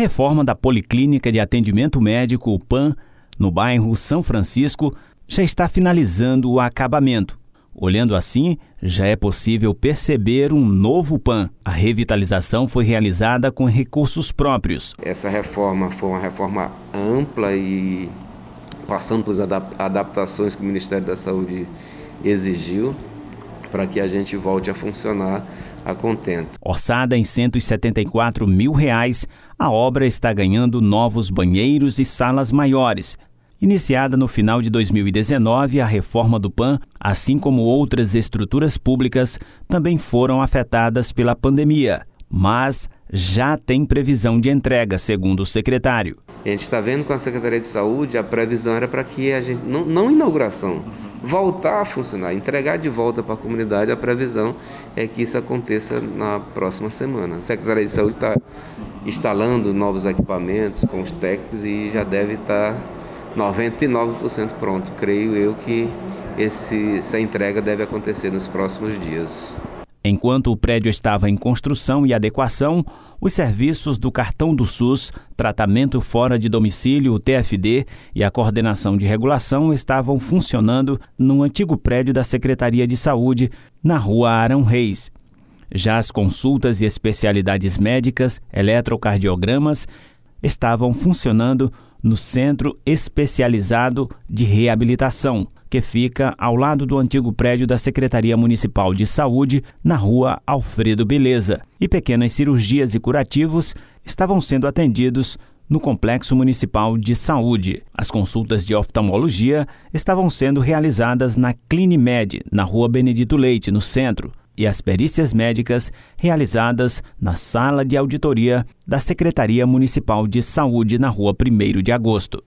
reforma da Policlínica de Atendimento Médico, o PAN, no bairro São Francisco, já está finalizando o acabamento. Olhando assim, já é possível perceber um novo PAN. A revitalização foi realizada com recursos próprios. Essa reforma foi uma reforma ampla e passando por adaptações que o Ministério da Saúde exigiu para que a gente volte a funcionar a contento. Orçada em 174 mil reais, a obra está ganhando novos banheiros e salas maiores, Iniciada no final de 2019, a reforma do PAN, assim como outras estruturas públicas, também foram afetadas pela pandemia, mas já tem previsão de entrega, segundo o secretário. A gente está vendo com a Secretaria de Saúde, a previsão era para que a gente. Não, não inauguração, voltar a funcionar, entregar de volta para a comunidade. A previsão é que isso aconteça na próxima semana. A Secretaria de Saúde está instalando novos equipamentos com os técnicos e já deve tá estar 99% pronto. Creio eu que esse, essa entrega deve acontecer nos próximos dias. Enquanto o prédio estava em construção e adequação, os serviços do Cartão do SUS, Tratamento Fora de Domicílio, TFD, e a Coordenação de Regulação estavam funcionando no antigo prédio da Secretaria de Saúde, na rua Arão Reis. Já as consultas e especialidades médicas, eletrocardiogramas, estavam funcionando no Centro Especializado de Reabilitação, que fica ao lado do antigo prédio da Secretaria Municipal de Saúde, na rua Alfredo Beleza. E pequenas cirurgias e curativos estavam sendo atendidos no Complexo Municipal de Saúde. As consultas de oftalmologia estavam sendo realizadas na Clinimed, na rua Benedito Leite, no centro, e as perícias médicas realizadas na sala de auditoria da Secretaria Municipal de Saúde, na rua 1 de agosto.